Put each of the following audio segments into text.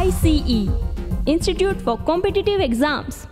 ICE, Institute for Competitive Exams.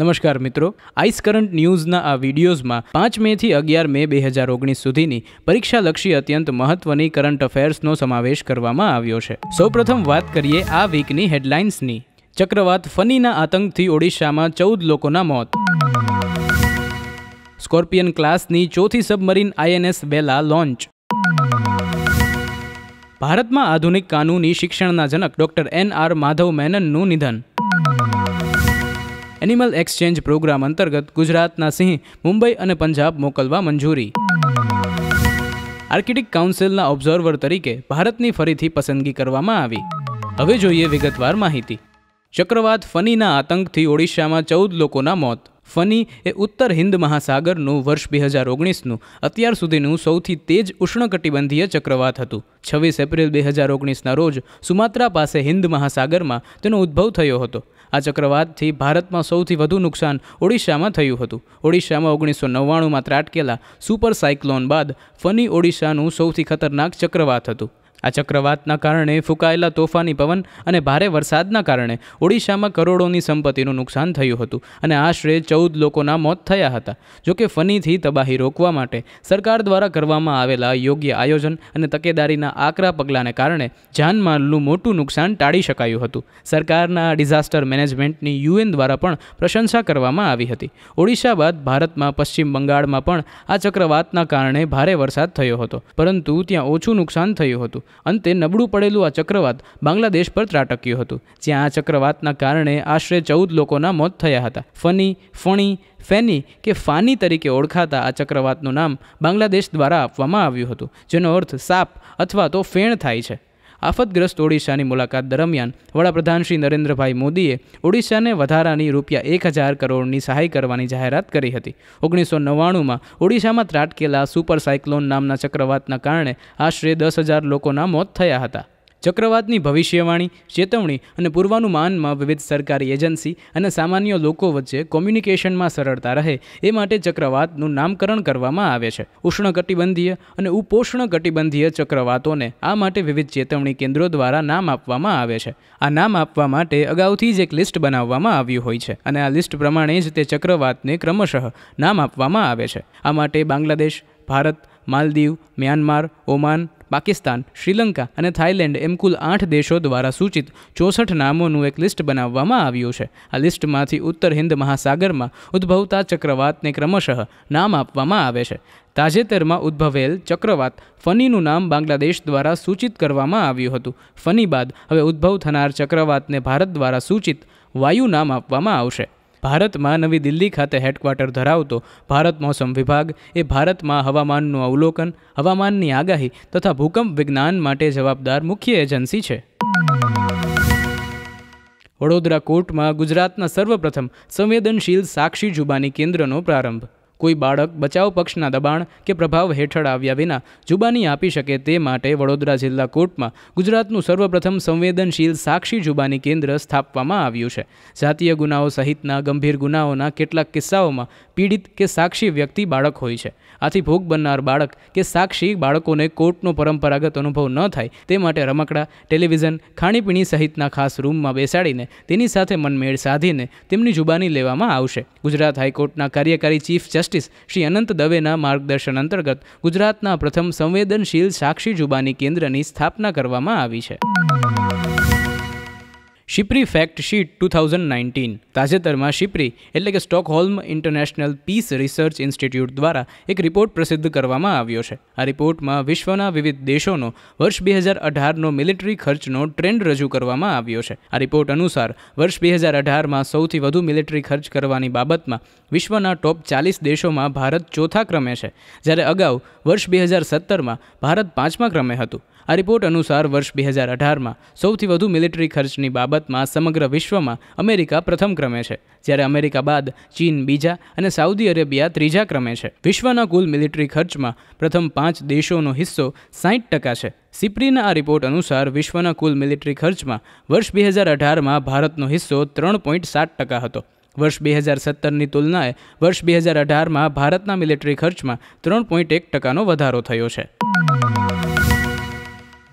નમસ્કાર મિત્રો ice current ન્યૂઝના આ વિડીયોઝમાં પાંચ મેથી અગિયાર મે બે હજાર ઓગણીસ સુધીની પરીક્ષાલક્ષી અત્યંત મહત્વની કરંટ અફેર્સનો સમાવેશ કરવામાં આવ્યો છે સૌપ્રથમ વાત કરીએ આ વીકની હેડલાઇન્સની ચક્રવાત ફનીના આતંકથી ઓડિશામાં ચૌદ લોકોના મોત સ્કોર્પિયન ક્લાસની ચોથી સબમરીન આઈએનએસ બેલા લોન્ચ ભારતમાં આધુનિક કાનૂની શિક્ષણના જનક ડોક્ટર એન આર માધવ મેનનનું નિધન એનિમલ એક્સચેન્જ પ્રોગ્રામ અંતર્ગત ગુજરાતના સિંહ મુંબઈ અને પંજાબ મોકલવા મંજૂરી આર્કિટિક કાઉન્સિલના ઓબ્ઝર્વર તરીકે ભારતની ફરીથી પસંદગી કરવામાં આવી હવે જોઈએ વિગતવાર માહિતી ચક્રવાત ફનીના આતંકથી ઓડિશામાં ચૌદ લોકોના મોત ફની એ ઉત્તર હિન્દ મહાસાગરનું વર્ષ બે હજાર ઓગણીસનું અત્યાર સુધીનું સૌથી તેજ ઉષ્ણકટિબંધીય ચક્રવાત હતું છવ્વીસ એપ્રિલ બે હજાર ઓગણીસના રોજ સુમાત્રા પાસે હિન્દ મહાસાગરમાં તેનો ઉદ્ભવ થયો હતો આ ચક્રવાતથી ભારતમાં સૌથી વધુ નુકસાન ઓડિશામાં થયું હતું ઓડિશામાં ઓગણીસો નવ્વાણુંમાં ત્રાટકેલા સુપર સાયક્લોન બાદ ફની ઓડિશાનું સૌથી ખતરનાક ચક્રવાત હતું આ ચક્રવાતના કારણે ફૂંકાયેલા તોફાની પવન અને ભારે વરસાદના કારણે ઓડિશામાં કરોડોની સંપત્તિનું નુકસાન થયું હતું અને આશરે ચૌદ લોકોના મોત થયા હતા જોકે ફનીથી તબાહી રોકવા માટે સરકાર દ્વારા કરવામાં આવેલા યોગ્ય આયોજન અને તકેદારીના આકરા પગલાંને કારણે જાનમાલનું મોટું નુકસાન ટાળી શકાયું હતું સરકારના ડિઝાસ્ટર મેનેજમેન્ટની યુએન દ્વારા પણ પ્રશંસા કરવામાં આવી હતી ઓડિશા બાદ ભારતમાં પશ્ચિમ બંગાળમાં પણ આ ચક્રવાતના કારણે ભારે વરસાદ થયો હતો પરંતુ ત્યાં ઓછું નુકસાન થયું હતું અંતે નબળું પડેલું આ ચક્રવાત બાંગ્લાદેશ પર ત્રાટક્યું હતું જ્યાં આ ચક્રવાતના કારણે આશરે ચૌદ લોકોના મોત થયા હતા ફની ફણી ફેની કે ફાની તરીકે ઓળખાતા આ ચક્રવાતનું નામ બાંગ્લાદેશ દ્વારા આપવામાં આવ્યું હતું જેનો અર્થ સાપ અથવા તો ફેણ થાય છે આફતગ્રસ્ત ઓડિશાની મુલાકાત દરમિયાન વડાપ્રધાન શ્રી નરેન્દ્રભાઈ મોદીએ ઓડિશાને વધારાની રૂપિયા એક હજાર કરોડની સહાય કરવાની જાહેરાત કરી હતી ઓગણીસો નવ્વાણુંમાં ઓડિશામાં ત્રાટકેલા સુપર સાયક્લોન નામના ચક્રવાતના કારણે આશરે દસ હજાર લોકોના મોત થયા હતા ચક્રવાતની ભવિષ્યવાણી ચેતવણી અને પૂર્વાનુમાનમાં વિવિધ સરકારી એજન્સી અને સામાન્ય લોકો વચ્ચે કોમ્યુનિકેશનમાં સરળતા રહે એ માટે ચક્રવાતનું નામકરણ કરવામાં આવે છે ઉષ્ણકટિબંધીય અને ઉપોષ્ણ કટિબંધીય ચક્રવાતોને આ માટે વિવિધ ચેતવણી કેન્દ્રો દ્વારા નામ આપવામાં આવે છે આ નામ આપવા માટે અગાઉથી જ એક લિસ્ટ બનાવવામાં આવ્યું હોય છે અને આ લિસ્ટ પ્રમાણે જ તે ચક્રવાતને ક્રમશઃ નામ આપવામાં આવે છે આ માટે બાંગ્લાદેશ ભારત માલદીવ મ્યાનમાર ઓમાન પાકિસ્તાન શ્રીલંકા અને થાઇલેન્ડ એમ કુલ આઠ દેશો દ્વારા સૂચિત ચોસઠ નામોનું એક લિસ્ટ બનાવવામાં આવ્યું છે આ લિસ્ટમાંથી ઉત્તર હિન્દ મહાસાગરમાં ઉદ્ભવતા ચક્રવાતને ક્રમશઃ નામ આપવામાં આવે છે તાજેતરમાં ઉદ્ભવેલ ચક્રવાત ફનીનું નામ બાંગ્લાદેશ દ્વારા સૂચિત કરવામાં આવ્યું હતું ફની બાદ હવે ઉદ્ભવ થનાર ચક્રવાતને ભારત દ્વારા સૂચિત વાયુ નામ આપવામાં આવશે ભારતમાં નવી દિલ્હી ખાતે હેડક્વાર્ટર ધરાવતો ભારત મોસમ વિભાગ એ ભારતમાં હવામાનનું અવલોકન હવામાનની આગાહી તથા ભૂકંપ વિજ્ઞાન માટે જવાબદાર મુખ્ય એજન્સી છે વડોદરા કોર્ટમાં ગુજરાતના સર્વપ્રથમ સંવેદનશીલ સાક્ષી જુબાની કેન્દ્રનો પ્રારંભ કોઈ બાળક બચાવ પક્ષના દબાણ કે પ્રભાવ હેઠળ આવ્યા વિના જુબાની આપી શકે તે માટે વડોદરા જિલ્લા કોર્ટમાં ગુજરાતનું સર્વપ્રથમ સંવેદનશીલ સાક્ષી જુબાની કેન્દ્ર સ્થાપવામાં આવ્યું છે જાતીય ગુનાઓ સહિતના ગંભીર ગુનાઓના કેટલાક કિસ્સાઓમાં પીડિત કે સાક્ષી વ્યક્તિ બાળક હોય છે આથી ભોગ બનનાર બાળક કે સાક્ષી બાળકોને કોર્ટનો પરંપરાગત અનુભવ ન થાય તે માટે રમકડા ટેલિવિઝન ખાણીપીણી સહિતના ખાસ રૂમમાં બેસાડીને તેની સાથે મનમેળ સાધીને તેમની જુબાની લેવામાં આવશે ગુજરાત હાઈકોર્ટના કાર્યકારી chief justice justice Shri Anant દવેના માર્ગદર્શન અંતર્ગત ગુજરાતના પ્રથમ સંવેદનશીલ સાક્ષી જુબાની કેન્દ્રની સ્થાપના કરવામાં આવી છે SIPRI fact sheet two thousand nineteen તાજેતરમાં શિપ્રી એટલે કે Stockholm international peace research institute દ્વારા એક રિપોર્ટ પ્રસિદ્ધ કરવામાં આવ્યો છે આ રિપોર્ટમાં વિશ્વના વિવિધ દેશોનો વર્ષ બે હજાર અઢારનો મિલિટરી ખર્ચનો ટ્રેન્ડ રજૂ કરવામાં આવ્યો છે આ રિપોર્ટ અનુસાર વર્ષ બે હજાર અઢારમાં સૌથી વધુ મિલિટરી ખર્ચ કરવાની બાબતમાં વિશ્વના ટોપ ચાલીસ દેશોમાં ભારત ચોથા ક્રમે છે જ્યારે અગાઉ વર્ષ બે હજાર સત્તરમાં ભારત પાંચમા ક્રમે હતું આ રિપોર્ટ અનુસાર વર્ષ બે હજાર અઢારમાં સૌથી વધુ મિલિટરી ખર્ચની બાબત બાબતમાં સમગ્ર વિશ્વમાં અમેરિકા પ્રથમ ક્રમે છે જ્યારે અમેરિકા બાદ ચીન બીજા અને સાઉદી અરેબિયા ત્રીજા ક્રમે છે વિશ્વના કુલ મિલિટરી ખર્ચમાં પ્રથમ પાંચ દેશોનો હિસ્સો સાહીઠ ટકા છે સિપ્રીના આ રિપોર્ટ અનુસાર વિશ્વના કુલ મિલિટરી ખર્ચમાં વર્ષ બે હજાર અઢારમાં ભારતનો હિસ્સો ત્રણ પોઈન્ટ સાત ટકા હતો વર્ષ બે હજાર સત્તરની તુલનાએ વર્ષ બે હજાર અઢારમાં ભારતના મિલિટરી ખર્ચમાં ત્રણ પોઈન્ટ એક ટકાનો વધારો થયો છે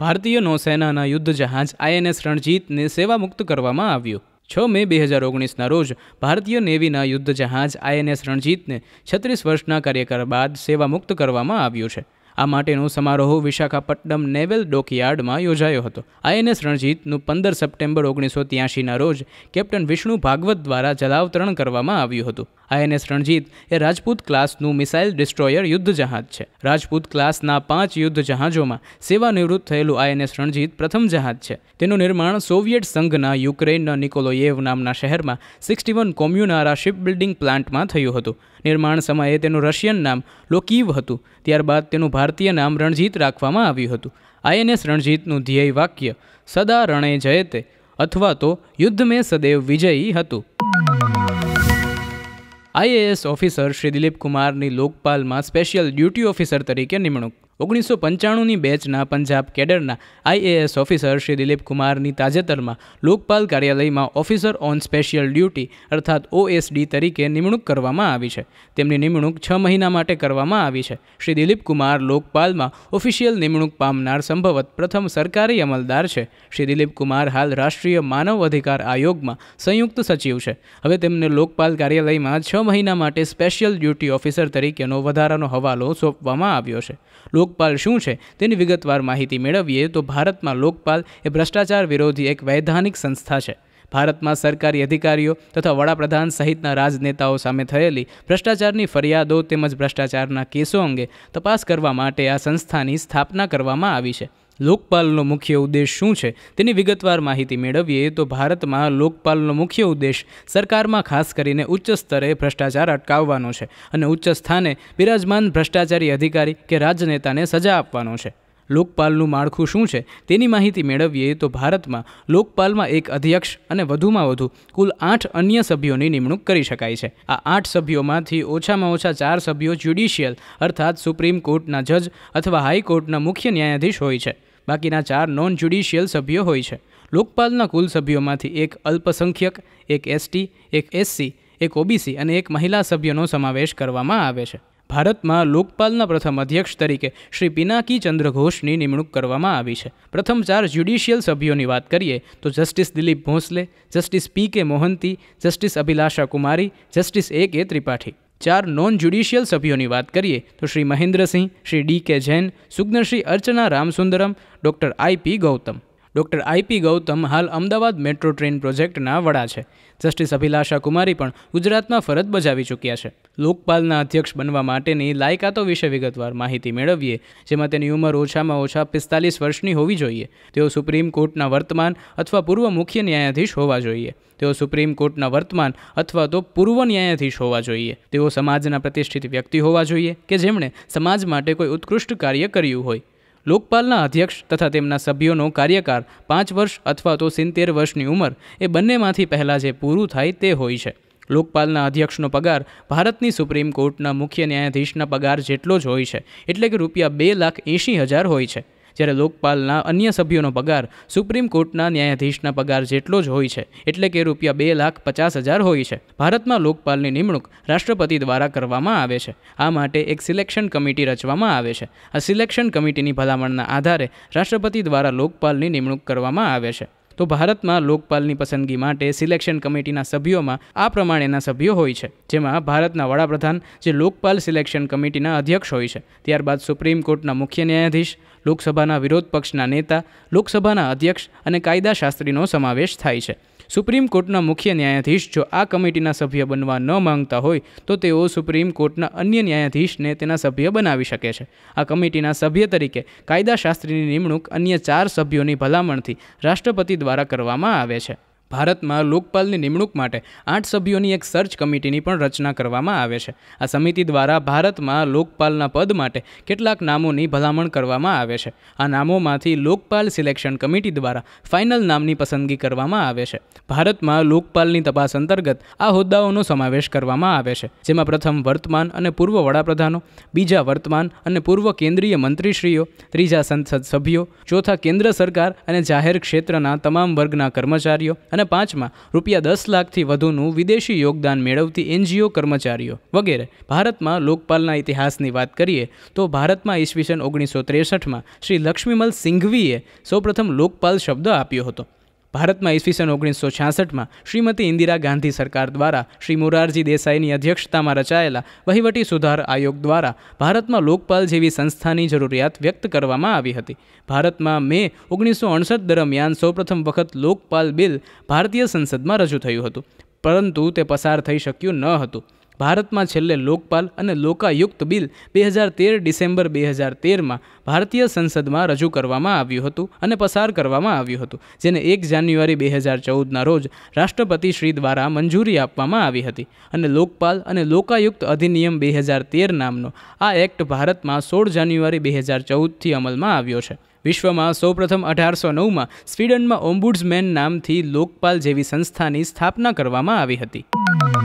ભારતીય નૌસેનાના યુદ્ધ જહાજ આઈએનએસ રણજીતને સેવામુક્ત કરવામાં આવ્યું છ મે બે હજાર ઓગણીસના રોજ ભારતીય નેવીના યુદ્ધ જહાજ આઈએનએસ રણજીતને છત્રીસ વર્ષના કાર્યકાળ બાદ સેવામુક્ત કરવામાં આવ્યું છે આ માટેનો સમારોહ વિશાખાપટ્ટનમ નેવલ ડોકયાર્ડમાં યોજાયો હતો આઈએનએસ રણજીતનું પંદર સપ્ટેમ્બર ઓગણીસો ત્યાસીના રોજ કેપ્ટન વિષ્ણુ ભાગવત દ્વારા જલાવતરણ કરવામાં આવ્યું હતું આઈએનએસ રણજીત એ રાજપૂત ક્લાસનું મિસાઇલ ડિસ્ટ્રોયર યુદ્ધ જહાજ છે રાજપૂત ક્લાસના પાંચ યુદ્ધ જહાજોમાં સેવાનિવૃત્ત થયેલું આઈએનએસ રણજીત પ્રથમ જહાજ છે તેનું નિર્માણ સોવિયેટ સંઘના યુક્રેનના નિકોલોયેવ નામના શહેરમાં સિક્સટી વન કોમ્યુનારા શિપબિલ્ડિંગ પ્લાન્ટમાં થયું હતું નિર્માણ સમયે તેનું રશિયન નામ લોકીવ હતું ત્યારબાદ તેનું ભારતીય નામ રણજીત રાખવામાં આવ્યું હતું આઈએનએસ રણજીતનું ધ્યેય વાક્ય સદા રણે જયતે અથવા તો યુદ્ધ મેં સદૈવ વિજયી હતું આઈએએસ ઓફિસર શ્રી દિલીપ કુમારની લોકપાલમાં સ્પેશિયલ ડ્યુટી ઓફિસર તરીકે નિમણૂક ઓગણીસો પંચાણુંની બેચના પંજાબ કેડરના આઈએએસ ઓફિસર શ્રી દિલીપ કુમારની તાજેતરમાં લોકપાલ કાર્યાલયમાં ઓફિસર ઓન સ્પેશિયલ ડ્યુટી અર્થાત ઓએસડી તરીકે નિમણૂક કરવામાં આવી છે તેમની નિમણૂક છ મહિના માટે કરવામાં આવી છે શ્રી દિલીપ કુમાર લોકપાલમાં ઓફિશિયલ નિમણૂક પામનાર સંભવત પ્રથમ સરકારી અમલદાર છે શ્રી દિલીપ કુમાર હાલ રાષ્ટ્રીય માનવ અધિકાર આયોગમાં સંયુક્ત સચિવ છે હવે તેમને લોકપાલ કાર્યાલયમાં છ મહિના માટે સ્પેશિયલ ડ્યુટી ઓફિસર તરીકેનો વધારાનો હવાલો સોંપવામાં આવ્યો છે લોક લોકપાલ શું છે તેની વિગતવાર માહિતી મેળવીએ તો ભારતમાં લોકપાલ એ ભ્રષ્ટાચાર વિરોધી એક વૈધાનિક સંસ્થા છે ભારતમાં સરકારી અધિકારીઓ તથા વડાપ્રધાન સહિતના રાજનેતાઓ સામે થયેલી ભ્રષ્ટાચારની ફરિયાદો તેમજ ભ્રષ્ટાચારના કેસો અંગે તપાસ કરવા માટે આ સંસ્થાની સ્થાપના કરવામાં આવી છે લોકપાલનો મુખ્ય ઉદ્દેશ શું છે તેની વિગતવાર માહિતી મેળવીએ તો ભારતમાં લોકપાલનો મુખ્ય ઉદ્દેશ સરકારમાં ખાસ કરીને ઉચ્ચ સ્તરે ભ્રષ્ટાચાર અટકાવવાનો છે અને ઉચ્ચ સ્થાને બિરાજમાન ભ્રષ્ટાચારી અધિકારી કે રાજનેતાને સજા આપવાનો છે લોકપાલનું માળખું શું છે તેની માહિતી મેળવીએ તો ભારતમાં લોકપાલમાં એક અધ્યક્ષ અને વધુમાં વધુ કુલ આઠ અન્ય સભ્યોની નિમણૂક કરી શકાય છે આ આઠ સભ્યોમાંથી ઓછામાં ઓછા ચાર સભ્યો જ્યુડિશિયલ અર્થાત સુપ્રીમ કોર્ટના જજ અથવા હાઈકોર્ટના મુખ્ય ન્યાયાધીશ હોય છે બાકીના ચાર નોન જ્યુડિશિયલ સભ્યો હોય છે લોકપાલના કુલ સભ્યોમાંથી એક અલ્પસંખ્યક એક એસટી એક એસસી એક ઓબીસી અને એક મહિલા સભ્યનો સમાવેશ કરવામાં આવે છે ભારતમાં લોકપાલના પ્રથમ અધ્યક્ષ તરીકે શ્રી પિનાકી ચંદ્રઘોષની નિમણૂક કરવામાં આવી છે પ્રથમ ચાર જ્યુડિશિયલ સભ્યોની વાત કરીએ તો justice Dilip Bhosale justice P K Mohanty justice Abhilasha Kumari justice A K Tripathi ચાર નોન જ્યુડિશિયલ સભ્યોની વાત કરીએ તો શ્રી મહેન્દ્રસિંહ શ્રી ડી કે જૈન સુજ્ઞશ્રી Archana Ramasundaram doctor I P Gautam doctor IP Gautam હાલ અમદાવાદ મેટ્રો ટ્રેન પ્રોજેક્ટના વડા છે જસ્ટિસ અભિલાષા કુમારી પણ ગુજરાતમાં ફરજ બજાવી ચૂક્યા છે લોકપાલના અધ્યક્ષ બનવા માટેની લાયકાતો વિશે વિગતવાર માહિતી મેળવીએ જેમાં તેની ઉંમર ઓછામાં ઓછા પિસ્તાલીસ વર્ષની હોવી જોઈએ તેઓ સુપ્રીમ કોર્ટના વર્તમાન અથવા પૂર્વ મુખ્ય ન્યાયાધીશ હોવા જોઈએ તેઓ સુપ્રીમ કોર્ટના વર્તમાન અથવા તો પૂર્વ ન્યાયાધીશ હોવા જોઈએ તેઓ સમાજના પ્રતિષ્ઠિત વ્યક્તિ હોવા જોઈએ કે જેમણે સમાજ માટે કોઈ ઉત્કૃષ્ટ કાર્ય કર્યું હોય લોકપાલના અધ્યક્ષ તથા તેમના સભ્યોનો કાર્યકાળ પાંચ વર્ષ અથવા તો સિત્તેર વર્ષની ઉંમર એ બંનેમાંથી પહેલાં જે પૂરું થાય તે હોય છે લોકપાલના અધ્યક્ષનો પગાર ભારતની સુપ્રીમ કોર્ટના મુખ્ય ન્યાયાધીશના પગાર જેટલો જ હોય છે એટલે કે રૂપિયા બે લાખ એંશી હજાર હોય છે જ્યારે લોકપાલના અન્ય સભ્યોનો પગાર સુપ્રીમ કોર્ટના ન્યાયાધીશના પગાર જેટલો જ હોય છે એટલે કે રૂપિયા બે લાખ પચાસ હજાર હોય છે ભારતમાં લોકપાલની નિમણૂક રાષ્ટ્રપતિ દ્વારા કરવામાં આવે છે આ માટે એક સિલેક્શન કમિટી રચવામાં આવે છે આ સિલેક્શન કમિટીની ભલામણના આધારે રાષ્ટ્રપતિ દ્વારા લોકપાલની નિમણૂક કરવામાં આવે છે તો ભારતમાં લોકપાલની પસંદગી માટે સિલેક્શન કમિટીના સભ્યોમાં આ પ્રમાણેના સભ્યો હોય છે જેમાં ભારતના વડાપ્રધાન જે લોકપાલ સિલેક્શન કમિટીના અધ્યક્ષ હોય છે ત્યારબાદ સુપ્રીમ કોર્ટના મુખ્ય ન્યાયાધીશ લોકસભાના વિરોધ પક્ષના નેતા લોકસભાના અધ્યક્ષ અને કાયદાશાસ્ત્રીનો સમાવેશ થાય છે સુપ્રીમ કોર્ટના મુખ્ય ન્યાયાધીશ જો આ કમિટીના સભ્ય બનવા ન માંગતા હોય તો તેઓ સુપ્રીમ કોર્ટના અન્ય ન્યાયાધીશને તેના સભ્ય બનાવી શકે છે આ કમિટીના સભ્ય તરીકે કાયદાશાસ્ત્રીની નિમણૂક અન્ય ચાર સભ્યોની ભલામણથી રાષ્ટ્રપતિ દ્વારા કરવામાં આવે છે ભારતમાં લોકપાલની નિમણૂક માટે આઠ સભ્યોની એક સર્ચ કમિટીની પણ રચના કરવામાં આવે છે આ સમિતિ દ્વારા ભારતમાં લોકપાલના પદ માટે કેટલાક નામોની ભલામણ કરવામાં આવે છે આ નામોમાંથી લોકપાલ સિલેક્શન કમિટી દ્વારા ફાઇનલ નામની પસંદગી કરવામાં આવે છે ભારતમાં લોકપાલની તપાસ અંતર્ગત આ હોદ્દાઓનો સમાવેશ કરવામાં આવે છે જેમાં પ્રથમ વર્તમાન અને પૂર્વ વડાપ્રધાનો બીજા વર્તમાન અને પૂર્વ કેન્દ્રીય મંત્રીશ્રીઓ ત્રીજા સંસદ સભ્યો ચોથા કેન્દ્ર સરકાર અને જાહેર ક્ષેત્રના તમામ વર્ગના કર્મચારીઓ અને પાંચમાં રૂપિયા દસ લાખથી વધુનું વિદેશી યોગદાન મેળવતી એનજીઓ કર્મચારીઓ વગેરે ભારતમાં લોકપાલના ઇતિહાસની વાત કરીએ તો ભારતમાં ઈસવીસન ઓગણીસો ત્રેસઠમાં શ્રી લક્ષ્મીમલ સિંઘવીએ સૌપ્રથમ લોકપાલ શબ્દ આપ્યો હતો ભારતમાં ઈસવીસન ઓગણીસો છાસઠમાં શ્રીમતી ઇન્દિરા ગાંધી સરકાર દ્વારા શ્રી મોરારજી દેસાઈની અધ્યક્ષતામાં રચાયેલા વહીવટી સુધાર આયોગ દ્વારા ભારતમાં લોકપાલ જેવી સંસ્થાની જરૂરિયાત વ્યક્ત કરવામાં આવી હતી ભારતમાં મે ઓગણીસો અડસઠ દરમિયાન સૌપ્રથમ વખત લોકપાલ બિલ ભારતીય સંસદમાં રજૂ થયું હતું પરંતુ તે પસાર થઈ શક્યું ન હતું ભારતમાં છેલ્લે લોકપાલ અને લોકાયુક્ત બિલ બે હજાર તેર ડિસેમ્બર બે હજાર તેરમાં ભારતીય સંસદમાં રજૂ કરવામાં આવ્યું હતું અને પસાર કરવામાં આવ્યું હતું જેને એક જાન્યુઆરી બે હજાર ચૌદના રોજ રાષ્ટ્રપતિ શ્રી દ્વારા મંજૂરી આપવામાં આવી હતી અને લોકપાલ અને લોકાયુક્ત અધિનિયમ બે હજાર તેર નામનો આ એક્ટ ભારતમાં સોળ જાન્યુઆરી બે હજાર ચૌદથી અમલમાં આવ્યો છે વિશ્વમાં સૌપ્રથમ અઢારસો નવમાં સ્વીડનમાં ઓમ્બુડ્સમેન નામથી લોકપાલ જેવી સંસ્થાની સ્થાપના કરવામાં આવી હતી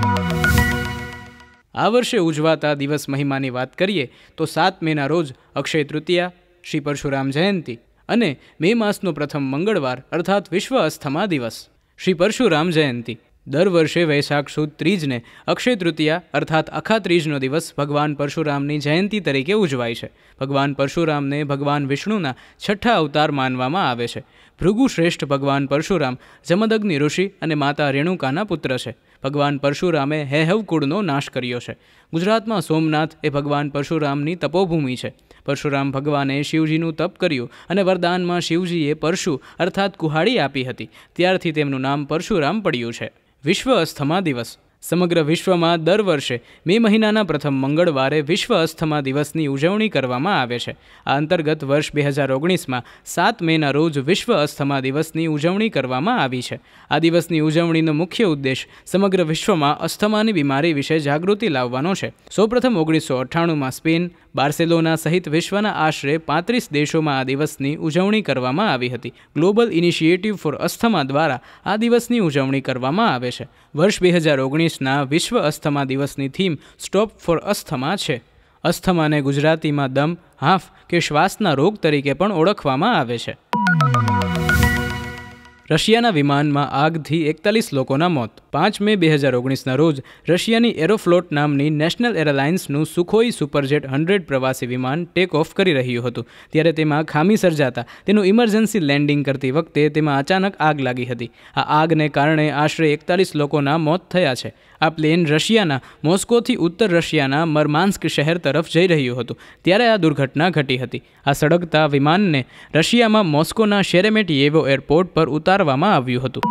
આ વર્ષે ઉજવાતા દિવસ મહિમાની વાત કરીએ તો સાત મેના રોજ અક્ષય તૃતીયા શ્રી પરશુરામ જયંતી અને મે માસનો પ્રથમ મંગળવાર અર્થાત વિશ્વ અસ્થમા દિવસ શ્રી પરશુરામ જયંતી દર વર્ષે વૈશાખ સુદ ત્રીજને અક્ષય તૃતીયા અર્થાત અખા ત્રીજનો દિવસ ભગવાન પરશુરામની જયંતિ તરીકે ઉજવાય છે ભગવાન પરશુરામને ભગવાન વિષ્ણુના છઠ્ઠા અવતાર માનવામાં આવે છે ભૃગુ શ્રેષ્ઠ ભગવાન પરશુરામ જમદગ્નિ ઋષિ અને માતા રેણુકાના પુત્ર છે ભગવાન પરશુરામે હેહવ કુળનો નાશ કર્યો છે ગુજરાતમાં સોમનાથ એ ભગવાન પરશુરામની તપોભૂમિ છે પરશુરામ ભગવાને શિવજીનું તપ કર્યું અને વરદાનમાં શિવજીએ પરશુ અર્થાત કુહાડી આપી હતી ત્યારથી તેમનું નામ પરશુરામ પડ્યું છે વિશ્વ અસ્થમા દિવસ સમગ્ર વિશ્વમાં દર વર્ષે મે મહિનાના પ્રથમ મંગળવારે વિશ્વ અસ્થમા દિવસની ઉજવણી કરવામાં આવે છે આ અંતર્ગત વર્ષ બે હજાર ઓગણીસમાં સાત મેના રોજ વિશ્વ અસ્થમા દિવસની ઉજવણી કરવામાં આવી છે આ દિવસની ઉજવણીનો મુખ્ય ઉદ્દેશ સમગ્ર વિશ્વમાં અસ્થમાની બીમારી વિશે જાગૃતિ લાવવાનો છે સૌપ્રથમ ઓગણીસો અઠ્ઠાણુંમાં સ્પેન બાર્સેલોના સહિત વિશ્વના આશરે પાંત્રીસ દેશોમાં આ દિવસની ઉજવણી કરવામાં આવી હતી ગ્લોબલ ઇનિશિયેટિવ ફોર અસ્થમા દ્વારા આ દિવસની ઉજવણી કરવામાં આવે છે વર્ષ બે હજાર ઓગણીસના વિશ્વ અસ્થમા દિવસની થીમ સ્ટોપ ફોર અસ્થમા છે અસ્થમાને ગુજરાતીમાં દમ હાંફ કે શ્વાસના રોગ તરીકે પણ ઓળખવામાં આવે છે રશિયાના વિમાનમાં આગથી એકતાલીસ લોકોના મોત પાંચ મે બે હજાર ઓગણીસના રોજ રશિયાની એરોફ્લોટ નામની નેશનલ એરલાઇન્સનું સુખોઈ સુપરજેટ હંડ્રેડ પ્રવાસી વિમાન ટેક ઓફ કરી રહ્યું હતું ત્યારે તેમાં ખામી સર્જાતા તેનું ઇમરજન્સી લેન્ડિંગ કરતી વખતે તેમાં અચાનક આગ લાગી હતી આ આગને કારણે આશરે એકતાલીસ લોકોના મોત થયા છે આ પ્લેન રશિયાના મોસ્કોથી ઉત્તર રશિયાના મરમાન્સ્ક શહેર તરફ જઈ રહ્યું હતું ત્યારે આ દુર્ઘટના ઘટી હતી આ સળગતા વિમાનને રશિયામાં મોસ્કોના શેરેમેટિયેવો એરપોર્ટ પર ઉતારવામાં આવ્યું હતું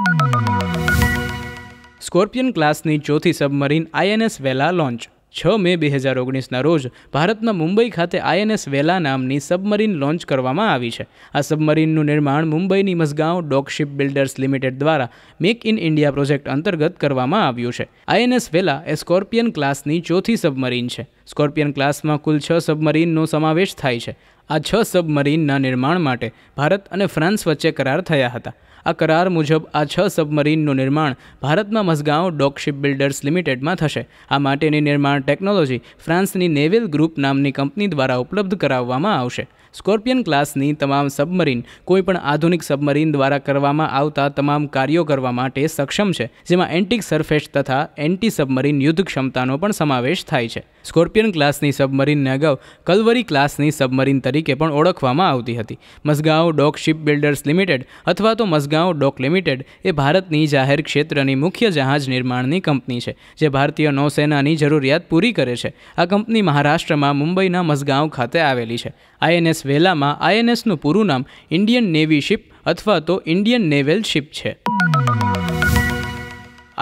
સ્કોર્પિયન ક્લાસની ચોથી સબમરીન આઈએનએસ વેલા લોન્ચ છ મે બે હજાર ઓગણીસના રોજ ભારતના મુંબઈ ખાતે આઈએનએસ વેલા નામની સબમરીન લોન્ચ કરવામાં આવી છે આ સબમરીનનું નિર્માણ મુંબઈની મસગાંવ ડોકશિપ બિલ્ડર્સ લિમિટેડ દ્વારા મેક ઇન ઇન્ડિયા પ્રોજેક્ટ અંતર્ગત કરવામાં આવ્યું છે આઈએનએસ વેલા એ સ્કોર્પિયન ક્લાસની ચોથી સબમરીન છે સ્કોર્પિયન ક્લાસમાં કુલ છ સબમરીનનો સમાવેશ થાય છે આ છ સબમરીનના નિર્માણ માટે ભારત અને ફ્રાન્સ વચ્ચે કરાર થયા હતા આ કરાર મુજબ આ છ સબમરીનનું નિર્માણ ભારતમાં મઝગાંવ ડોક શિપ બિલ્ડર્સ લિમિટેડમાં થશે આ માટેની નિર્માણ ટેકનોલોજી ફ્રાન્સની નેવેલ ગ્રુપ નામની કંપની દ્વારા ઉપલબ્ધ કરાવવામાં આવશે સ્કોર્પિયન ક્લાસની તમામ સબમરીન કોઈપણ આધુનિક સબમરીન દ્વારા કરવામાં આવતા તમામ કાર્યો કરવા માટે સક્ષમ છે જેમાં એન્ટિક સરફેસ તથા એન્ટી સબમરીન યુદ્ધ ક્ષમતાનો પણ સમાવેશ થાય છે સ્કોર્પિયન ક્લાસની સબમરીનને અગાઉ કલવરી ક્લાસની સબમરીન તરીકે પણ ઓળખવામાં આવતી હતી Mazagon dock ship builders limited અથવા તો મઝગાંવ માઝગાંવ ડોક લિમિટેડ એ ભારતની જાહેર ક્ષેત્રની મુખ્ય જહાજ નિર્માણની કંપની છે જે ભારતીય નૌસેનાની જરૂરિયાત પૂરી કરે છે આ કંપની મહારાષ્ટ્રમાં મુંબઈના મઝગાંવ ખાતે આવેલી છે આઈએનએસ વેલામાં આઈએનએસનું પૂરું નામ ઇન્ડિયન નેવી શિપ અથવા તો ઇન્ડિયન નેવેલ શિપ છે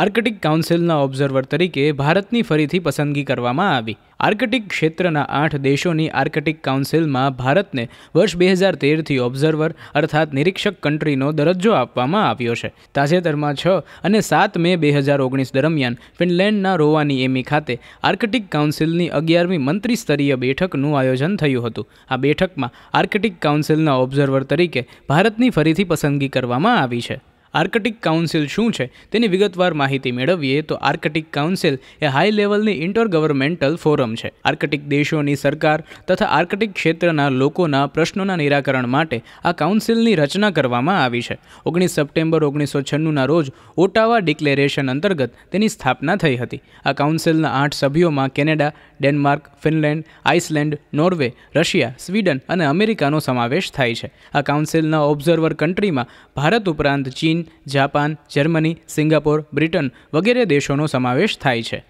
આર્કટિક કાઉન્સિલના ઓબ્ઝર્વર તરીકે ભારતની ફરીથી પસંદગી કરવામાં આવી આર્કટિક ક્ષેત્રના આઠ દેશોની આર્કટિક કાઉન્સિલમાં ભારતને વર્ષ બે હજાર તેરથી ઓબ્ઝર્વર અર્થાત નિરીક્ષક કન્ટ્રીનો દરજ્જો આપવામાં આવ્યો છે તાજેતરમાં છ અને સાત મે બે હજાર ઓગણીસ દરમિયાન ફિનલેન્ડના રોવાની એમી ખાતે આર્કટિક કાઉન્સિલની અગિયારમી મંત્રી સ્તરીય બેઠકનું આયોજન થયું હતું આ બેઠકમાં આર્કટિક કાઉન્સિલના ઓબ્ઝર્વર તરીકે ભારતની ફરીથી પસંદગી કરવામાં આવી છે આર્કટિક કાઉન્સિલ શું છે તેની વિગતવાર માહિતી મેળવીએ તો આર્કટિક કાઉન્સિલ એ હાઈ લેવલની ઇન્ટર ગવર્મેન્ટલ ફોરમ છે આર્કટિક દેશોની સરકાર તથા આર્કટિક ક્ષેત્રના લોકોના પ્રશ્નોના નિરાકરણ માટે આ કાઉન્સિલની રચના કરવામાં આવી છે ઓગણીસ સપ્ટેમ્બર ઓગણીસો છન્નુંના રોજ ઓટાવા ડિક્લેરેશન અંતર્ગત તેની સ્થાપના થઈ હતી આ કાઉન્સિલના આઠ સભ્યોમાં Canada Denmark Finland Iceland Norway Russia Sweden અને અમેરિકાનો સમાવેશ થાય છે આ કાઉન્સિલના ઓબ્ઝર્વર કન્ટ્રીમાં ભારત ઉપરાંત ચીન ચીન જાપાન જર્મની સિંગાપોર બ્રિટન વગેરે દેશોનો સમાવેશ થાય છે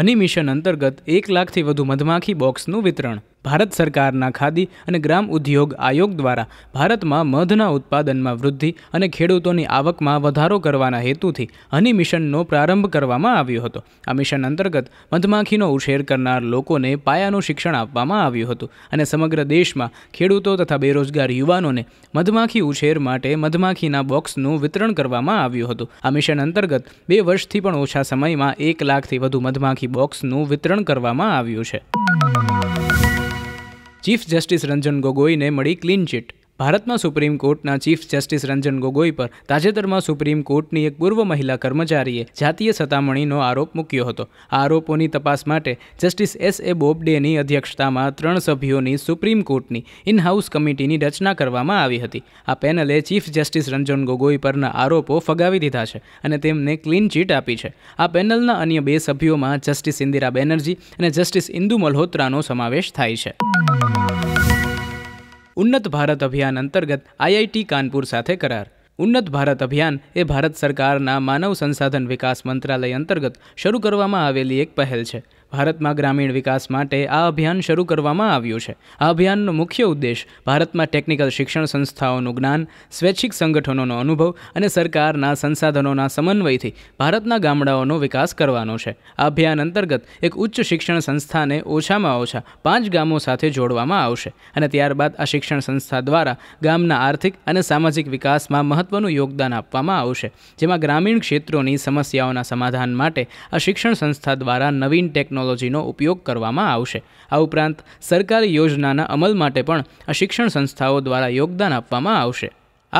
હની મિશન અંતર્ગત એક લાખથી વધુ મધમાખી બોક્સનું વિતરણ ભારત સરકારના ખાદી અને ગ્રામ ઉદ્યોગ આયોગ દ્વારા ભારતમાં મધના ઉત્પાદનમાં વૃદ્ધિ અને ખેડૂતોની આવકમાં વધારો કરવાના હેતુથી હની મિશનનો પ્રારંભ કરવામાં આવ્યો હતો આ મિશન અંતર્ગત મધમાખીનો ઉછેર કરનાર લોકોને પાયાનું શિક્ષણ આપવામાં આવ્યું હતું અને સમગ્ર દેશમાં ખેડૂતો તથા બેરોજગાર યુવાનોને મધમાખી ઉછેર માટે મધમાખીના બોક્સનું વિતરણ કરવામાં આવ્યું હતું આ મિશન અંતર્ગત બે વર્ષથી પણ ઓછા સમયમાં એક લાખથી વધુ મધમાખી બોક્સનું વિતરણ કરવામાં આવ્યું છે ચીફ જસ્ટિસ રંજન ગોગોઈને મળી ક્લીન ચીટ ભારતમાં સુપ્રીમ કોર્ટના ચીફ જસ્ટિસ રંજન ગોગોઈ પર તાજેતરમાં સુપ્રીમ કોર્ટની એક પૂર્વ મહિલા કર્મચારીએ જાતીય સતામણીનો આરોપ મૂક્યો હતો આ આરોપોની તપાસ માટે જસ્ટિસ એસ એ બોબડેની અધ્યક્ષતામાં ત્રણ સભ્યોની સુપ્રીમ કોર્ટની ઇન હાઉસ કમિટીની રચના કરવામાં આવી હતી આ પેનલે ચીફ જસ્ટિસ રંજન ગોગોઈ પરના આરોપો ફગાવી દીધા છે અને તેમને ક્લીન ચીટ આપી છે આ પેનલના અન્ય બે સભ્યોમાં જસ્ટિસ ઇન્દિરા બેનર્જી અને જસ્ટિસ ઇન્દુ મલ્હોત્રાનો સમાવેશ થાય છે ઉન્નત ભારત અભિયાન અંતર્ગત આઈઆઈટી કાનપુર સાથે કરાર ઉન્નત ભારત અભિયાન એ ભારત સરકારના માનવ સંસાધન વિકાસ મંત્રાલય અંતર્ગત શરૂ કરવામાં આવેલી એક પહેલ છે ભારતમાં ગ્રામીણ વિકાસ માટે આ અભિયાન શરૂ કરવામાં આવ્યું છે આ અભિયાનનો મુખ્ય ઉદ્દેશ ભારતમાં ટેકનિકલ શિક્ષણ સંસ્થાઓનું જ્ઞાન સ્વૈચ્છિક સંગઠનોનો અનુભવ અને સરકારના સંસાધનોના સમન્વયથી ભારતના ગામડાઓનો વિકાસ કરવાનો છે આ અભિયાન અંતર્ગત એક ઉચ્ચ શિક્ષણ સંસ્થાને ઓછામાં ઓછા પાંચ ગામો સાથે જોડવામાં આવશે અને ત્યારબાદ આ શિક્ષણ સંસ્થા દ્વારા ગામના આર્થિક અને સામાજિક વિકાસમાં મહત્વનું યોગદાન આપવામાં આવશે જેમાં ગ્રામીણ ક્ષેત્રોની સમસ્યાઓના સમાધાન માટે આ શિક્ષણ સંસ્થા દ્વારા નવીન ટેકનો ટેકનોલોજીનો ઉપયોગ કરવામાં આવશે આ ઉપરાંત સરકારી યોજનાના અમલ માટે પણ આ શિક્ષણ સંસ્થાઓ દ્વારા યોગદાન આપવામાં આવશે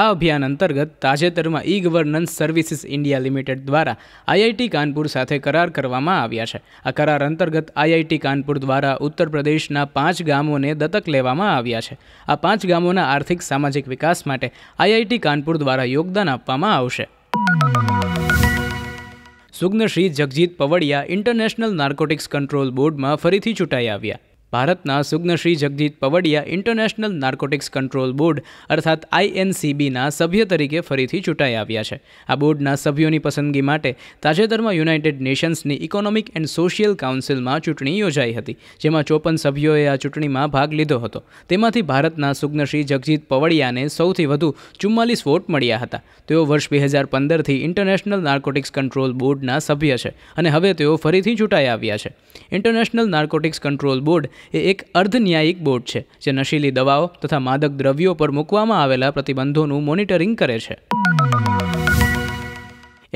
આ અભિયાન અંતર્ગત તાજેતરમાં E governance services India limited દ્વારા આઈઆઈટી કાનપુર સાથે કરાર કરવામાં આવ્યા છે આ કરાર અંતર્ગત આઈઆઈટી કાનપુર દ્વારા ઉત્તર પ્રદેશના પાંચ ગામોને દત્તક લેવામાં આવ્યા છે આ પાંચ ગામોના આર્થિક સામાજિક વિકાસ માટે આઈઆઈટી કાનપુર દ્વારા યોગદાન આપવામાં આવશે સુગ્નશ્રી Jagjit Pavadia international narcotics control બોર્ડમાં ફરીથી ચૂંટાઈ આવ્યા ભારતના સુગ્નશ્રી Jagjit Pavadia international narcotics control board અર્થાત આઈએનસીબીના સભ્ય તરીકે ફરીથી ચૂંટાઈ આવ્યા છે આ બોર્ડના સભ્યોની પસંદગી માટે તાજેતરમાં યુનાઇટેડ નેશન્સની ઇકોનોમિક એન્ડ સોશિયલ કાઉન્સિલમાં ચૂંટણી યોજાઈ હતી જેમાં ચોપન સભ્યોએ આ ચૂંટણીમાં ભાગ લીધો હતો તેમાંથી ભારતના સુગ્નશ્રી જગજીત પવડિયાને સૌથી વધુ ચુમ્માલીસ વોટ મળ્યા હતા તેઓ વર્ષ બે હજાર પંદરથી ઇન્ટરનેશનલ નાર્કોટિક્સ કંટ્રોલ બોર્ડના સભ્ય છે અને હવે તેઓ ફરીથી ચૂંટાઈ આવ્યા છે ઇન્ટરનેશનલ નાર્કોટિક્સ કંટ્રોલ બોર્ડ એ એક અર્ધન્યાયિક બોર્ડ છે જે નશીલી દવાઓ તથા માદક દ્રવ્યો પર મૂકવામાં આવેલા પ્રતિબંધોનું મોનિટરિંગ કરે છે